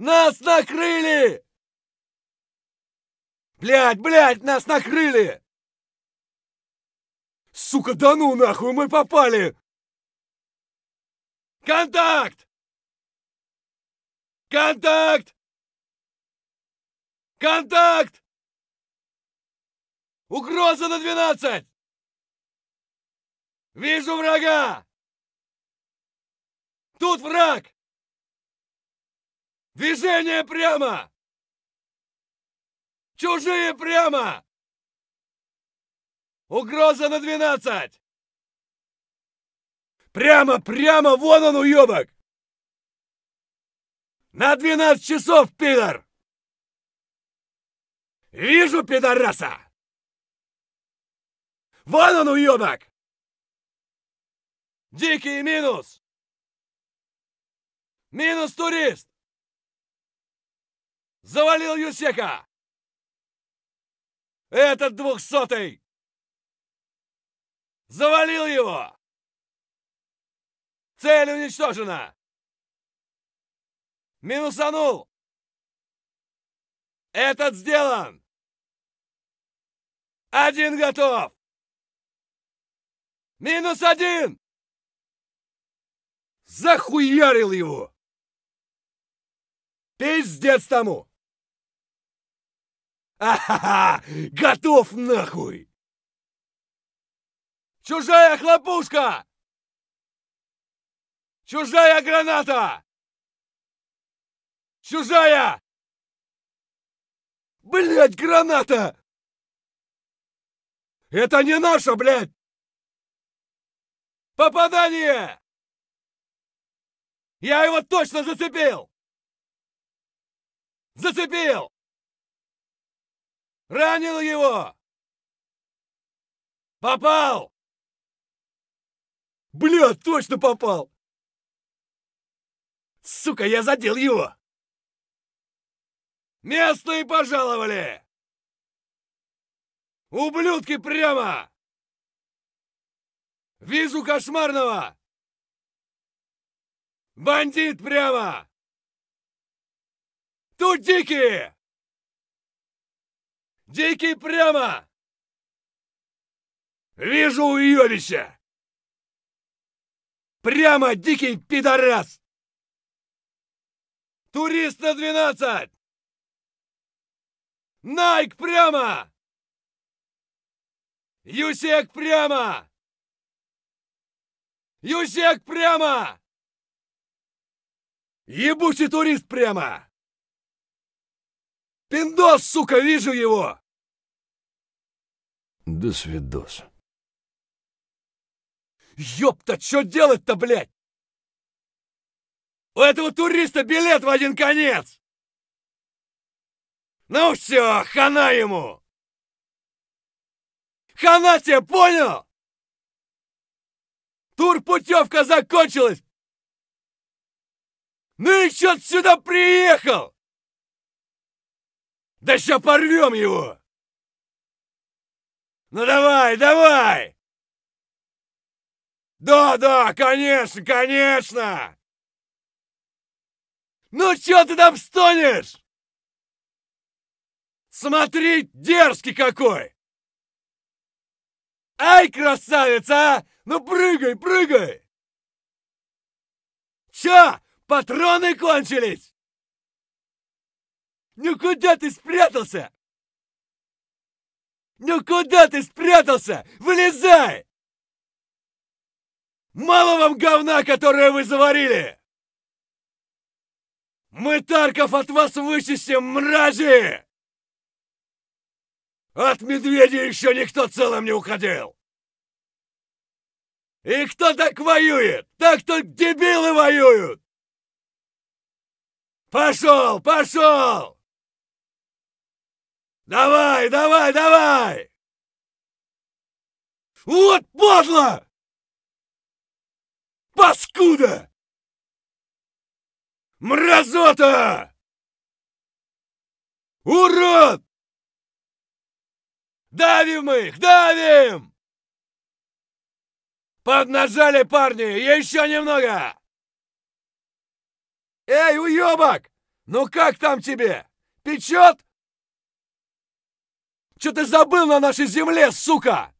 Нас накрыли! Блять, блять, нас накрыли! Сука, да ну нахуй, мы попали! Контакт! Контакт! Контакт! Угроза на 12! Вижу врага! Тут враг! Движение прямо! Чужие прямо! Угроза на 12! Прямо, прямо, вон он, уебок! На 12 часов, пидор! Вижу, пидораса! Вон он, уебок! Дикий минус! Минус турист! Завалил Юсека! Этот двухсотый! Завалил его! Цель уничтожена! Минусанул! Этот сделан! Один готов! Минус один! Захуярил его! Пиздец тому! Ахаха! Готов нахуй! Чужая хлопушка! Чужая граната! Чужая! Блять, граната! Это не наша, блядь! Попадание! Я его точно зацепил! Зацепил! Ранил его! Попал! Бля, точно попал! Сука, я задел его! Местные пожаловали! Ублюдки прямо! Вижу кошмарного! Бандит прямо! Тут дикие! Дикий прямо! Вижу уёбища! Прямо, дикий пидорас! Турист на двенадцать. Найк прямо! Юсек прямо! Юсек прямо! Ебучий турист прямо! Пиндос, сука, вижу его! До свидос. Ёпта, что делать-то, блядь? У этого туриста билет в один конец! Ну все, хана ему! Хана тебе, понял? Тур-путевка закончилась! Ну и что ты сюда приехал? Да ща порвем его! Ну давай, давай! Да, да, конечно, конечно! Ну чё ты там стонешь? Смотри, дерзкий какой! Ай, красавец, а! Ну прыгай, прыгай! Чё, патроны кончились? Ну куда ты спрятался? Ну куда ты спрятался? Вылезай! Мало вам говна, которое вы заварили! Мы Тарков от вас вычистим, мрази! От медведя еще никто целым не уходил! И кто так воюет? Так только дебилы воюют! Пошел, пошел! Давай, давай, давай! Вот подло! Паскуда! Мразота! Урод! Давим их, давим! Поднажали, парни, еще немного! Эй, уебок! Ну как там тебе? Печет? Что ты забыл на нашей земле, сука?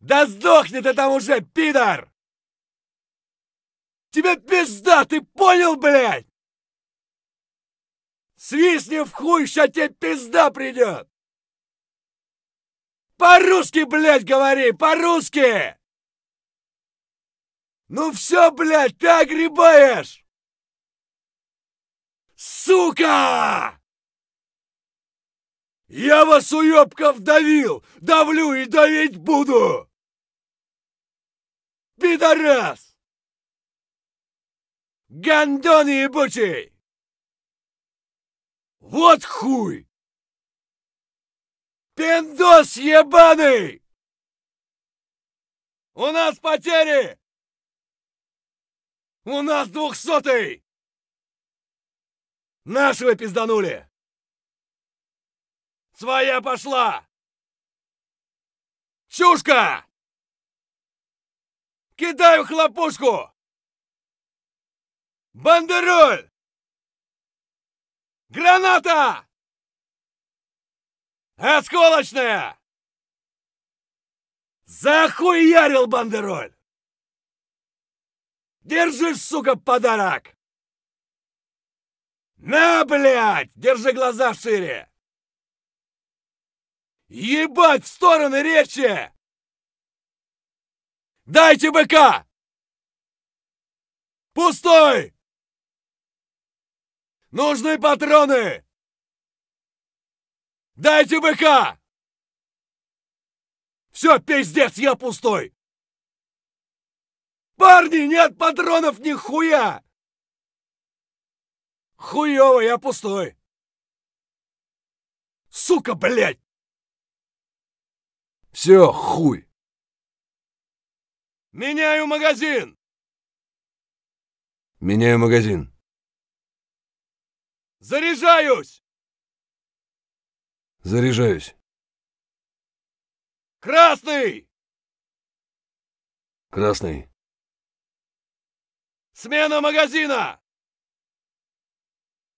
Да сдохни ты там уже, пидор! Тебе пизда, ты понял, блядь? Свистни в хуй, ща тебе пизда придет! По-русски, блядь, говори, по-русски! Ну все, блядь, ты огребаешь! Сука! «Я вас, уёбков, давил! Давлю и давить буду!» «Пидорас! Гондон ебучий! Вот хуй! Пиндос ебаный! У нас потери! У нас двухсотый! Нашего пизданули!» Своя пошла! Чушка! Кидаю хлопушку! Бандероль! Граната! Осколочная! Захуярил бандероль! Держишь, сука, подарок! На, блядь! Держи глаза шире! Ебать, в стороны речи! Дайте быка! Пустой! Нужны патроны! Дайте быка! Все, пиздец, я пустой! Парни, нет патронов ни хуя! Хуёво, я пустой! Сука, блядь! Все, хуй! Меняю магазин! Меняю магазин. Заряжаюсь! Заряжаюсь. Красный! Красный. Смена магазина!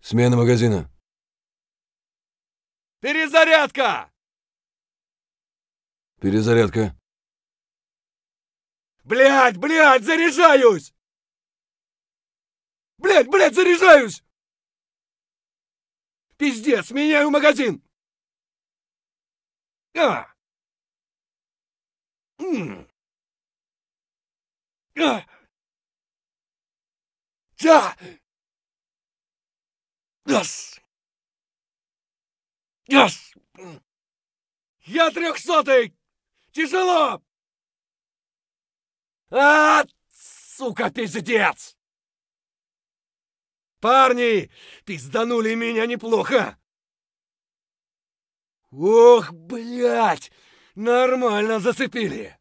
Смена магазина. Перезарядка! «Перезарядка». «Блядь, блядь, заряжаюсь!» «Блядь, блядь, заряжаюсь!» «Пиздец, меняю магазин!» «А!» «М!» «А!» «Да!» «Yes! Yes! Я трехсотый! Тяжело! А, сука, пиздец! Парни, пизданули меня неплохо! Ох, блядь! Нормально зацепили!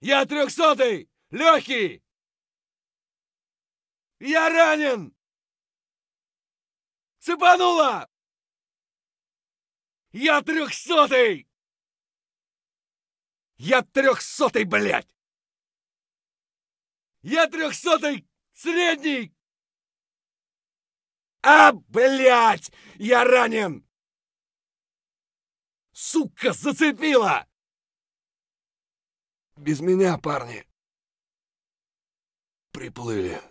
Я трехсотый! Легкий! Я ранен! Цепануло! Я трехсотый! Я трехсотый, блядь! Я трехсотый средний! А, блядь! Я ранен! Сука, зацепила! Без меня, парни. Приплыли.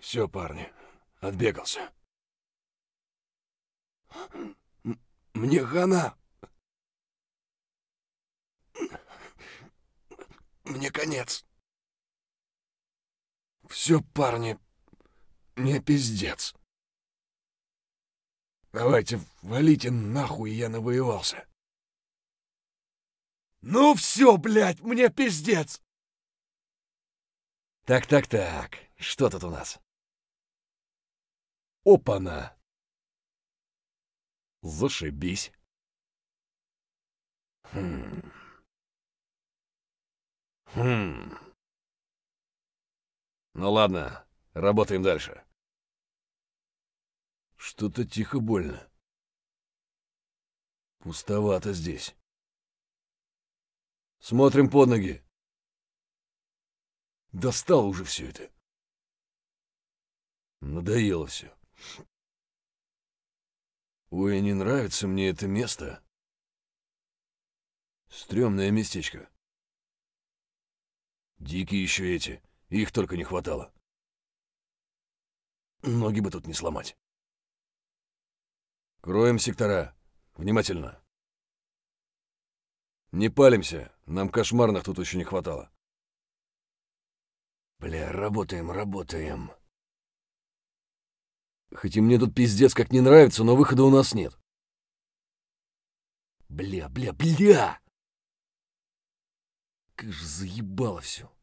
Все, парни, отбегался. Мне хана. Мне конец. Все, парни, мне пиздец. Давайте, валите нахуй, я навоевался. Ну все, блядь, мне пиздец. Так-так-так, что тут у нас? Опа-на! Зашибись. Хм. Хм. Ну ладно, работаем дальше. Что-то тихо больно. Пустовато здесь. Смотрим под ноги. Достал уже все это. Надоело все. Ой, не нравится мне это место. Стрёмное местечко. Дикие еще эти. Их только не хватало. Ноги бы тут не сломать. Кроем сектора. Внимательно. Не палимся. Нам кошмарных тут еще не хватало. Бля, работаем, работаем. Хоть и мне тут пиздец как не нравится, но выхода у нас нет. Бля, бля, бля! Как же заебало все.